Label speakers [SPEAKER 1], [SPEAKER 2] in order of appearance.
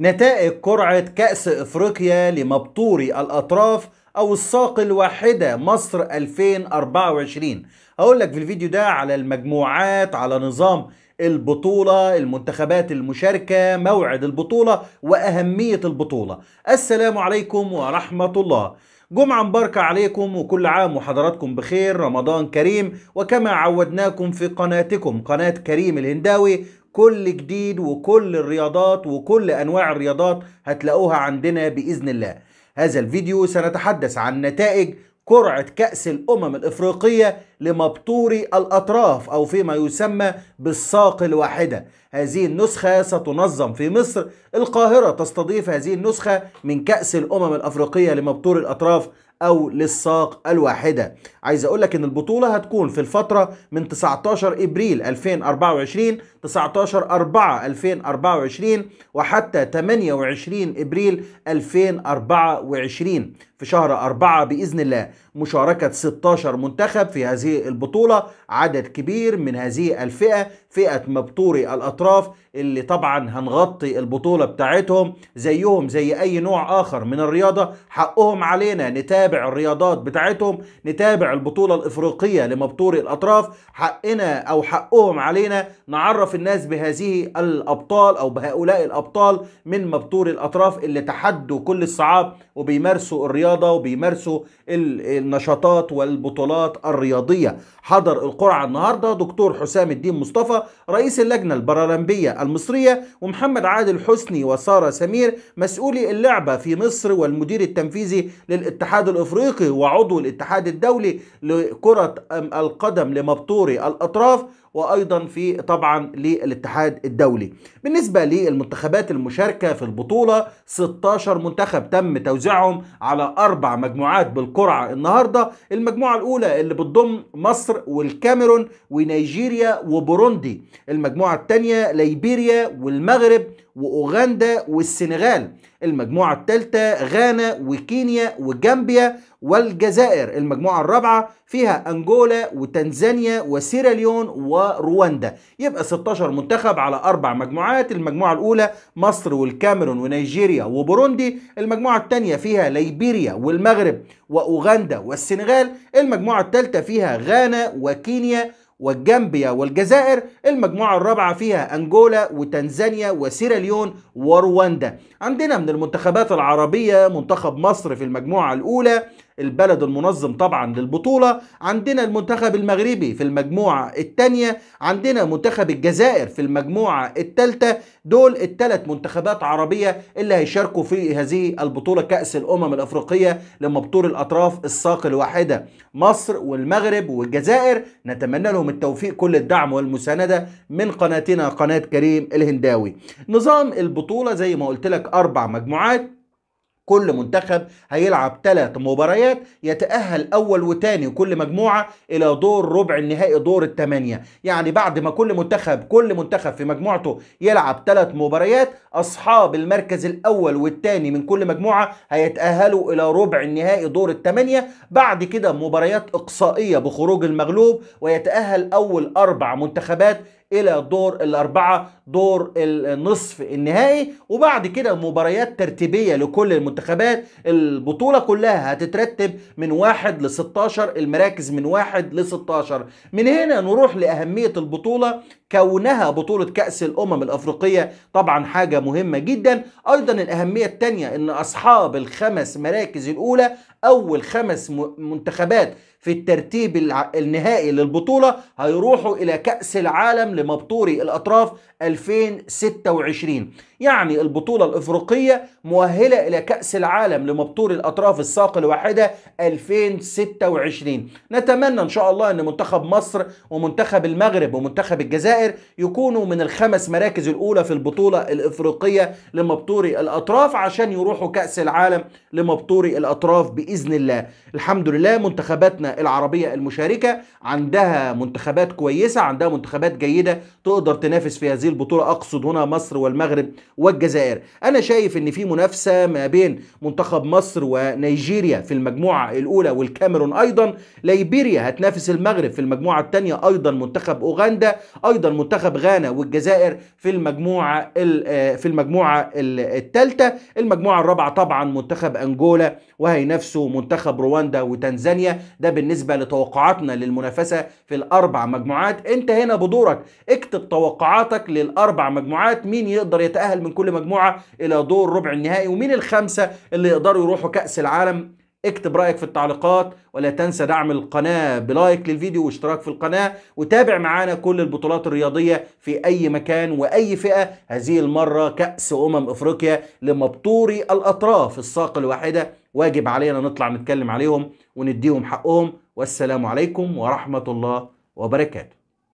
[SPEAKER 1] نتائج قرعة كأس إفريقيا لمبطوري الأطراف أو الساق الواحدة مصر 2024 هقول لك في الفيديو ده على المجموعات على نظام البطولة المنتخبات المشاركة موعد البطولة وأهمية البطولة السلام عليكم ورحمة الله جمعة مباركة عليكم وكل عام وحضراتكم بخير رمضان كريم وكما عودناكم في قناتكم قناة كريم الهنداوي كل جديد وكل الرياضات وكل أنواع الرياضات هتلاقوها عندنا بإذن الله هذا الفيديو سنتحدث عن نتائج قرعة كأس الأمم الإفريقية لمبطوري الأطراف أو فيما يسمى بالساق الواحدة هذه النسخة ستنظم في مصر القاهرة تستضيف هذه النسخة من كأس الأمم الأفريقية لمبطوري الأطراف أو للساق الواحدة عايز أقول لك إن البطولة هتكون في الفترة من 19 إبريل 2024 19 4 2024 وحتى 28 إبريل 2024 في شهر أربعة بإذن الله مشاركة 16 منتخب في هذه البطولة عدد كبير من هذه الفئة فئة مبطوري الأطراف اللي طبعا هنغطي البطولة بتاعتهم زيهم زي أي نوع آخر من الرياضة حقهم علينا نتابع الرياضات بتاعتهم نتابع البطولة الإفريقية لمبطوري الأطراف حقنا أو حقهم علينا نعرف الناس بهذه الأبطال أو بهؤلاء الأبطال من مبطوري الأطراف اللي تحدوا كل الصعاب وبيمارسوا الرياضة وبيمارسوا النشاطات والبطولات الرياضية حضر القرعة النهاردة دكتور حسام الدين مصطفى رئيس اللجنة البارالمبية المصرية ومحمد عادل حسني وسارة سمير مسؤولي اللعبة في مصر والمدير التنفيذي للاتحاد الافريقي وعضو الاتحاد الدولي لكره القدم لمبطوري الاطراف وايضا في طبعا للاتحاد الدولي بالنسبه للمنتخبات المشاركه في البطوله 16 منتخب تم توزيعهم على اربع مجموعات بالقرعه النهارده المجموعه الاولى اللي بتضم مصر والكاميرون ونيجيريا وبوروندي المجموعه الثانيه ليبيريا والمغرب واوغندا والسنغال المجموعه الثالثه غانا وكينيا وجامبيا والجزائر المجموعة الرابعة فيها أنجولا وتنزانيا وسيراليون ورواندا يبقى 16 منتخب على أربع مجموعات المجموعة الأولى مصر والكاميرون ونيجيريا وبوروندي المجموعة الثانية فيها ليبيريا والمغرب وأوغندا والسنغال المجموعة الثالثة فيها غانا وكينيا والجامبيا والجزائر المجموعة الرابعة فيها أنجولا وتنزانيا وسيراليون ورواندا عندنا من المنتخبات العربية منتخب مصر في المجموعة الأولى البلد المنظم طبعا للبطولة عندنا المنتخب المغربي في المجموعة الثانية عندنا منتخب الجزائر في المجموعة الثالثة دول الثلاث منتخبات عربية اللي هيشاركوا في هذه البطولة كأس الأمم الأفريقية لمبطول الأطراف الساق الواحدة مصر والمغرب والجزائر نتمنى لهم التوفيق كل الدعم والمساندة من قناتنا قناة كريم الهنداوي نظام البطولة زي ما قلت لك أربع مجموعات كل منتخب هيلعب ثلاث مباريات يتأهل أول وتاني وكل مجموعة إلى دور ربع النهائي دور الثمانية يعني بعد ما كل منتخب كل منتخب في مجموعته يلعب ثلاث مباريات أصحاب المركز الأول والثاني من كل مجموعة هيتأهلوا إلى ربع النهائي دور الثمانية بعد كده مباريات إقصائية بخروج المغلوب ويتأهل أول أربع منتخبات الى دور الاربعه دور النصف النهائي وبعد كده مباريات ترتيبيه لكل المنتخبات البطوله كلها هتترتب من 1 ل 16 المراكز من 1 ل 16 من هنا نروح لاهميه البطوله كونها بطوله كاس الامم الافريقيه طبعا حاجه مهمه جدا ايضا الاهميه الثانيه ان اصحاب الخمس مراكز الاولى اول خمس منتخبات في الترتيب النهائي للبطوله هيروحوا الى كاس العالم لمبطوري الاطراف 2026 يعني البطوله الافريقيه مؤهله الى كاس العالم لمبطوري الاطراف الساق الواحده 2026 نتمنى ان شاء الله ان منتخب مصر ومنتخب المغرب ومنتخب الجزائر يكونوا من الخمس مراكز الاولى في البطوله الافريقيه لمبطوري الاطراف عشان يروحوا كاس العالم لمبطوري الاطراف باذن باذن الله الحمد لله منتخباتنا العربيه المشاركه عندها منتخبات كويسه عندها منتخبات جيده تقدر تنافس في هذه البطوله اقصد هنا مصر والمغرب والجزائر انا شايف ان في منافسه ما بين منتخب مصر ونيجيريا في المجموعه الاولى والكاميرون ايضا ليبيريا هتنافس المغرب في المجموعه الثانيه ايضا منتخب اوغندا ايضا منتخب غانا والجزائر في المجموعه في المجموعه الثالثه المجموعه الرابعه طبعا منتخب انجولا وهينافس نفسه منتخب رواندا وتنزانيا ده بالنسبة لتوقعاتنا للمنافسة في الأربع مجموعات أنت هنا بدورك اكتب توقعاتك للأربع مجموعات مين يقدر يتأهل من كل مجموعة إلى دور ربع النهائي ومين الخمسة اللي يقدروا يروحوا كأس العالم اكتب رأيك في التعليقات ولا تنسى دعم القناة بلايك للفيديو واشتراك في القناة وتابع معانا كل البطولات الرياضية في أي مكان وأي فئة هذه المرة كأس أمم أفريقيا لمبطوري الأطراف الساق الواحدة واجب علينا نطلع نتكلم عليهم ونديهم حقهم والسلام عليكم ورحمة الله وبركاته